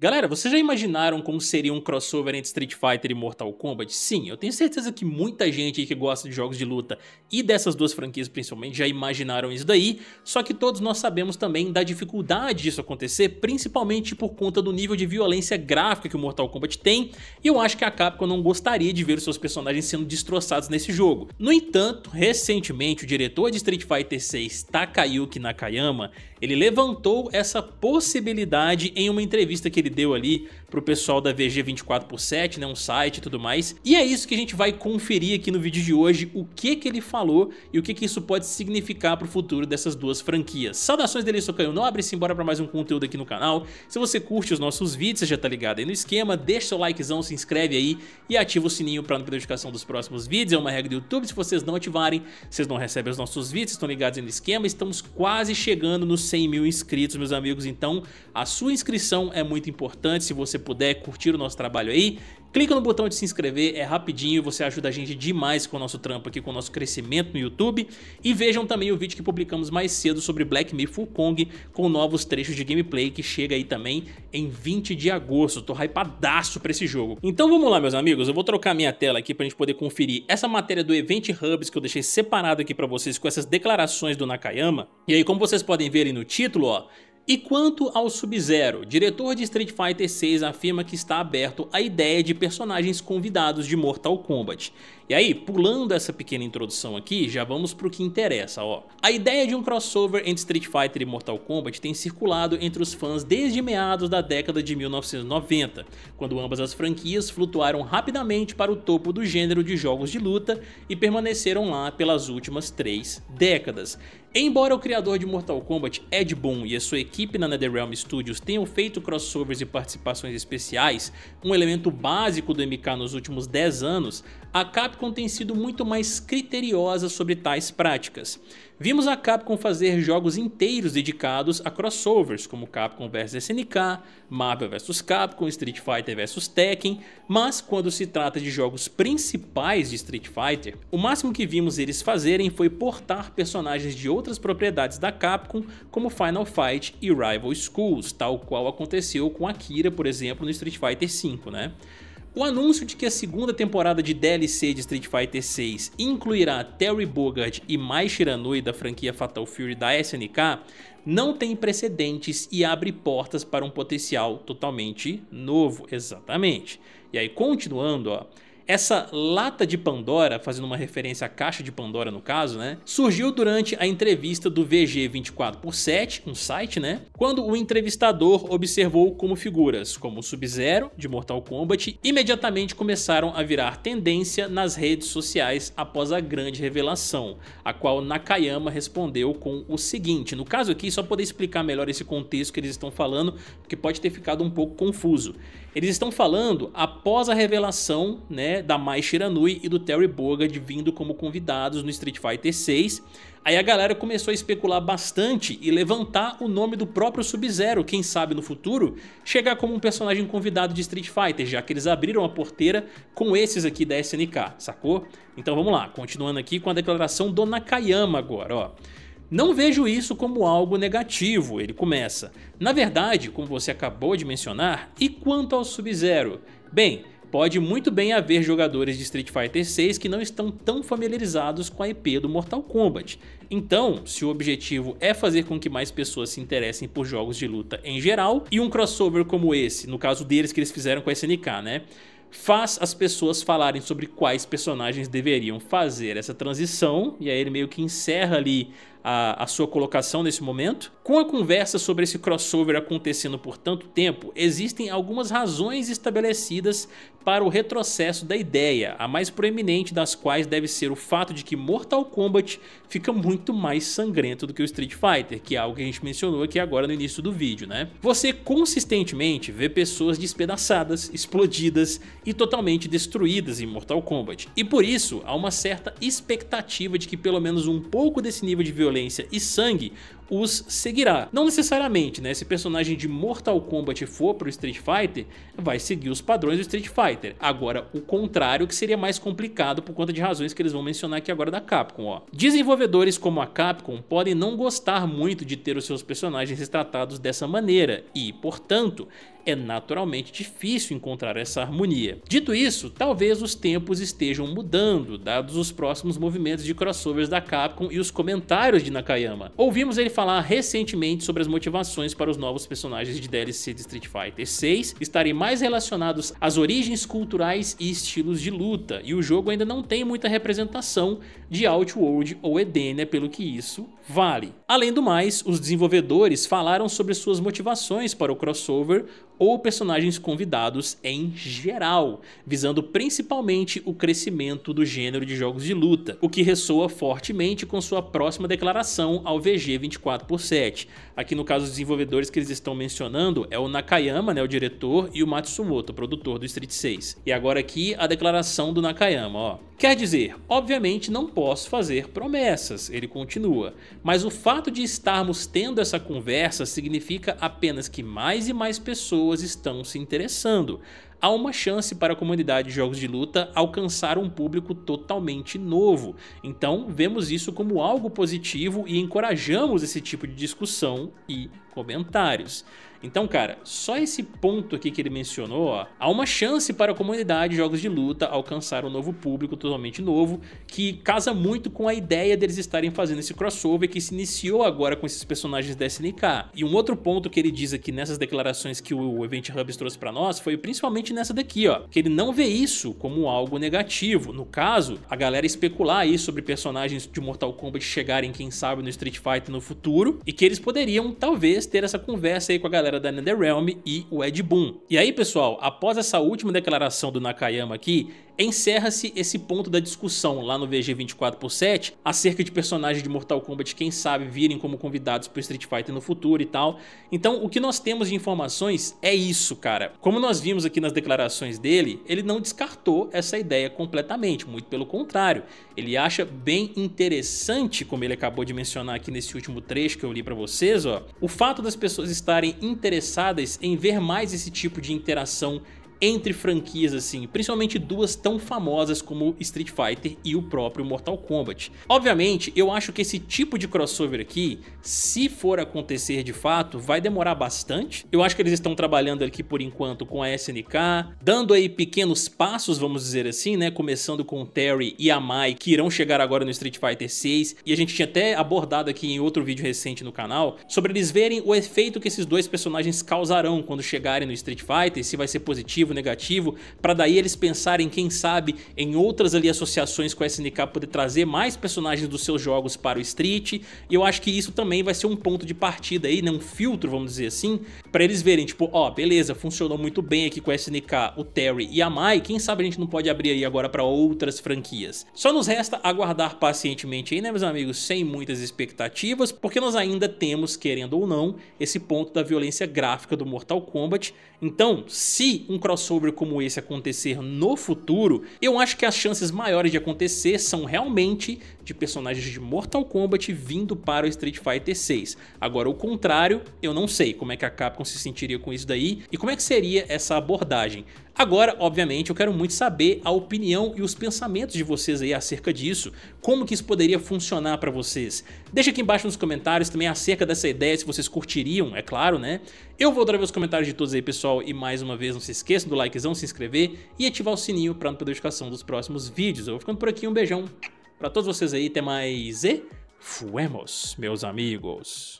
Galera, vocês já imaginaram como seria um crossover entre Street Fighter e Mortal Kombat? Sim, eu tenho certeza que muita gente que gosta de jogos de luta e dessas duas franquias principalmente já imaginaram isso daí, só que todos nós sabemos também da dificuldade disso acontecer, principalmente por conta do nível de violência gráfica que o Mortal Kombat tem, e eu acho que a Capcom não gostaria de ver os seus personagens sendo destroçados nesse jogo. No entanto, recentemente o diretor de Street Fighter 6, Takayuki Nakayama, ele levantou essa possibilidade em uma entrevista que ele ele deu ali pro pessoal da VG 24x7, né, um site e tudo mais. E é isso que a gente vai conferir aqui no vídeo de hoje, o que que ele falou e o que que isso pode significar pro futuro dessas duas franquias. Saudações dele, sou Caio Nobre, simbora pra mais um conteúdo aqui no canal. Se você curte os nossos vídeos, você já tá ligado aí no esquema, deixa seu likezão, se inscreve aí e ativa o sininho pra não perder notificação dos próximos vídeos, é uma regra do YouTube, se vocês não ativarem, vocês não recebem os nossos vídeos, estão ligados aí no esquema, estamos quase chegando nos 100 mil inscritos, meus amigos, então a sua inscrição é muito importante, se você você puder curtir o nosso trabalho aí, clica no botão de se inscrever, é rapidinho, você ajuda a gente demais com o nosso trampo aqui, com o nosso crescimento no YouTube. E vejam também o vídeo que publicamos mais cedo sobre Black Myth Kong com novos trechos de gameplay que chega aí também em 20 de agosto. Tô hypadaço pra esse jogo. Então vamos lá, meus amigos, eu vou trocar minha tela aqui pra gente poder conferir essa matéria do Event Hubs que eu deixei separado aqui pra vocês com essas declarações do Nakayama. E aí, como vocês podem ver ali no título, ó, e quanto ao Sub-Zero, diretor de Street Fighter 6 afirma que está aberto à ideia de personagens convidados de Mortal Kombat. E aí, pulando essa pequena introdução aqui, já vamos pro que interessa, ó. A ideia de um crossover entre Street Fighter e Mortal Kombat tem circulado entre os fãs desde meados da década de 1990, quando ambas as franquias flutuaram rapidamente para o topo do gênero de jogos de luta e permaneceram lá pelas últimas três décadas. Embora o criador de Mortal Kombat, Ed Boon, e a sua equipe na NetherRealm Studios tenham feito crossovers e participações especiais, um elemento básico do MK nos últimos 10 anos, a Capcom tem sido muito mais criteriosa sobre tais práticas. Vimos a Capcom fazer jogos inteiros dedicados a crossovers, como Capcom vs SNK, Marvel vs Capcom, Street Fighter vs Tekken, mas quando se trata de jogos principais de Street Fighter, o máximo que vimos eles fazerem foi portar personagens de outras propriedades da Capcom, como Final Fight e Rival Schools, tal qual aconteceu com Akira, por exemplo, no Street Fighter V, né? O anúncio de que a segunda temporada de DLC de Street Fighter 6 incluirá Terry Bogard e Mai Shiranui da franquia Fatal Fury da SNK não tem precedentes e abre portas para um potencial totalmente novo, exatamente. E aí continuando, ó, essa lata de Pandora, fazendo uma referência à caixa de Pandora no caso, né, surgiu durante a entrevista do VG 24x7, um site, né, quando o entrevistador observou como figuras como Sub-Zero de Mortal Kombat imediatamente começaram a virar tendência nas redes sociais após a grande revelação, a qual Nakayama respondeu com o seguinte, no caso aqui só poder explicar melhor esse contexto que eles estão falando, porque pode ter ficado um pouco confuso. Eles estão falando após a revelação, né, da Mai Shiranui e do Terry Bogard vindo como convidados no Street Fighter 6. Aí a galera começou a especular bastante e levantar o nome do próprio Sub-Zero, quem sabe no futuro, chegar como um personagem convidado de Street Fighter, já que eles abriram a porteira com esses aqui da SNK, sacou? Então vamos lá, continuando aqui com a declaração do Nakayama agora, ó. Não vejo isso como algo negativo, ele começa. Na verdade, como você acabou de mencionar, e quanto ao Sub-Zero? Bem, pode muito bem haver jogadores de Street Fighter 6 que não estão tão familiarizados com a IP do Mortal Kombat. Então, se o objetivo é fazer com que mais pessoas se interessem por jogos de luta em geral, e um crossover como esse, no caso deles que eles fizeram com a SNK, né? Faz as pessoas falarem sobre quais personagens deveriam fazer essa transição, e aí ele meio que encerra ali a, a sua colocação nesse momento. Com a conversa sobre esse crossover acontecendo por tanto tempo, existem algumas razões estabelecidas para o retrocesso da ideia, a mais proeminente das quais deve ser o fato de que Mortal Kombat fica muito mais sangrento do que o Street Fighter, que é algo que a gente mencionou aqui agora no início do vídeo, né? Você consistentemente vê pessoas despedaçadas, explodidas e totalmente destruídas em Mortal Kombat, e por isso há uma certa expectativa de que pelo menos um pouco desse nível de violência violência e sangue os seguirá. Não necessariamente, né? Se personagem de Mortal Kombat for para o Street Fighter, vai seguir os padrões do Street Fighter. Agora, o contrário que seria mais complicado por conta de razões que eles vão mencionar aqui agora da Capcom. Ó. Desenvolvedores como a Capcom podem não gostar muito de ter os seus personagens retratados dessa maneira e, portanto, é naturalmente difícil encontrar essa harmonia. Dito isso, talvez os tempos estejam mudando, dados os próximos movimentos de crossovers da Capcom e os comentários de Nakayama. Ouvimos ele falar recentemente sobre as motivações para os novos personagens de DLC de Street Fighter 6 estarem mais relacionados às origens culturais e estilos de luta, e o jogo ainda não tem muita representação de Outworld ou Edenia, né? pelo que isso vale. Além do mais, os desenvolvedores falaram sobre suas motivações para o crossover, ou personagens convidados em geral, visando principalmente o crescimento do gênero de jogos de luta, o que ressoa fortemente com sua próxima declaração ao VG 24x7. Aqui no caso os desenvolvedores que eles estão mencionando é o Nakayama, né, o diretor, e o Matsumoto, o produtor do Street 6. E agora aqui a declaração do Nakayama, ó. Quer dizer, obviamente não posso fazer promessas, ele continua, mas o fato de estarmos tendo essa conversa significa apenas que mais e mais pessoas pessoas estão se interessando há uma chance para a comunidade de jogos de luta alcançar um público totalmente novo. Então, vemos isso como algo positivo e encorajamos esse tipo de discussão e comentários. Então, cara, só esse ponto aqui que ele mencionou, ó, há uma chance para a comunidade de jogos de luta alcançar um novo público totalmente novo, que casa muito com a ideia deles estarem fazendo esse crossover que se iniciou agora com esses personagens da SNK. E um outro ponto que ele diz aqui nessas declarações que o Event Hubs trouxe para nós foi principalmente justamente nessa daqui, ó, que ele não vê isso como algo negativo. No caso, a galera especular aí sobre personagens de Mortal Kombat chegarem, quem sabe, no Street Fighter no futuro, e que eles poderiam talvez ter essa conversa aí com a galera da NetherRealm e o Ed Boon. E aí, pessoal, após essa última declaração do Nakayama aqui, encerra-se esse ponto da discussão lá no VG 24x7 acerca de personagens de Mortal Kombat, quem sabe, virem como convidados pro Street Fighter no futuro e tal. Então, o que nós temos de informações é isso, cara. Como nós vimos aqui nas declarações dele, ele não descartou essa ideia completamente, muito pelo contrário. Ele acha bem interessante, como ele acabou de mencionar aqui nesse último trecho que eu li para vocês, ó, o fato das pessoas estarem interessadas em ver mais esse tipo de interação entre franquias assim, principalmente duas tão famosas como Street Fighter e o próprio Mortal Kombat. Obviamente, eu acho que esse tipo de crossover aqui, se for acontecer de fato, vai demorar bastante. Eu acho que eles estão trabalhando aqui por enquanto com a SNK, dando aí pequenos passos, vamos dizer assim, né, começando com o Terry e a Mai, que irão chegar agora no Street Fighter 6, e a gente tinha até abordado aqui em outro vídeo recente no canal, sobre eles verem o efeito que esses dois personagens causarão quando chegarem no Street Fighter, se vai ser positivo positivo, negativo, para daí eles pensarem, quem sabe, em outras ali associações com a SNK poder trazer mais personagens dos seus jogos para o Street. E eu acho que isso também vai ser um ponto de partida aí, né? Um filtro, vamos dizer assim, para eles verem, tipo, ó, oh, beleza, funcionou muito bem aqui com a SNK, o Terry e a Mai, quem sabe a gente não pode abrir aí agora para outras franquias. Só nos resta aguardar pacientemente aí, né, meus amigos, sem muitas expectativas, porque nós ainda temos, querendo ou não, esse ponto da violência gráfica do Mortal Kombat. Então, se um cross crossover como esse acontecer no futuro, eu acho que as chances maiores de acontecer são realmente de personagens de Mortal Kombat vindo para o Street Fighter 6. Agora, o contrário, eu não sei como é que a Capcom se sentiria com isso daí e como é que seria essa abordagem. Agora, obviamente, eu quero muito saber a opinião e os pensamentos de vocês aí acerca disso, como que isso poderia funcionar para vocês. Deixa aqui embaixo nos comentários também acerca dessa ideia, se vocês curtiriam, é claro, né? Eu vou trazer os comentários de todos aí, pessoal, e mais uma vez não se esqueçam do likezão, se inscrever e ativar o sininho para não perder a notificação dos próximos vídeos. Eu vou ficando por aqui, um beijão para todos vocês aí, até mais e fuemos, meus amigos.